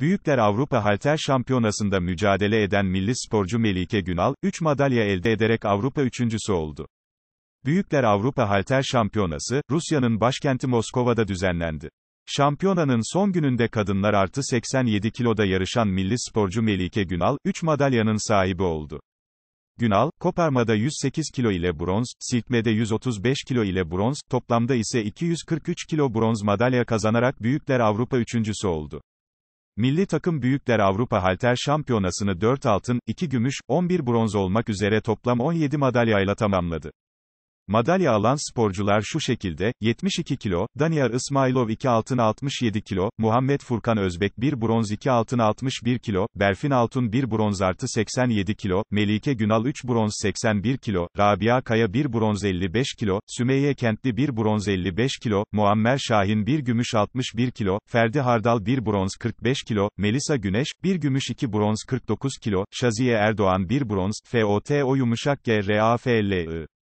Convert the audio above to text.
Büyükler Avrupa Halter Şampiyonası'nda mücadele eden milli sporcu Melike Günal, 3 madalya elde ederek Avrupa üçüncüsü oldu. Büyükler Avrupa Halter Şampiyonası, Rusya'nın başkenti Moskova'da düzenlendi. Şampiyonanın son gününde kadınlar artı 87 kiloda yarışan milli sporcu Melike Günal, 3 madalyanın sahibi oldu. Günal, koparmada 108 kilo ile bronz, silkmede 135 kilo ile bronz, toplamda ise 243 kilo bronz madalya kazanarak Büyükler Avrupa üçüncüsü oldu. Milli takım Büyükler Avrupa Halter Şampiyonası'nı 4 altın, 2 gümüş, 11 bronz olmak üzere toplam 17 madalyayla tamamladı. Madalya alan sporcular şu şekilde, 72 kilo, Daniyar İsmailov 2 altın 67 kilo, Muhammed Furkan Özbek 1 bronz 2 altın 61 kilo, Berfin Altun 1 bronz artı 87 kilo, Melike Günal 3 bronz 81 kilo, Rabia Kaya 1 bronz 55 kilo, Sümeyye Kentli 1 bronz 55 kilo, Muammer Şahin 1 gümüş 61 kilo, Ferdi Hardal 1 bronz 45 kilo, Melisa Güneş, 1 gümüş 2 bronz 49 kilo, Şaziye Erdoğan 1 bronz, FOTO yumuşak GRAFLI.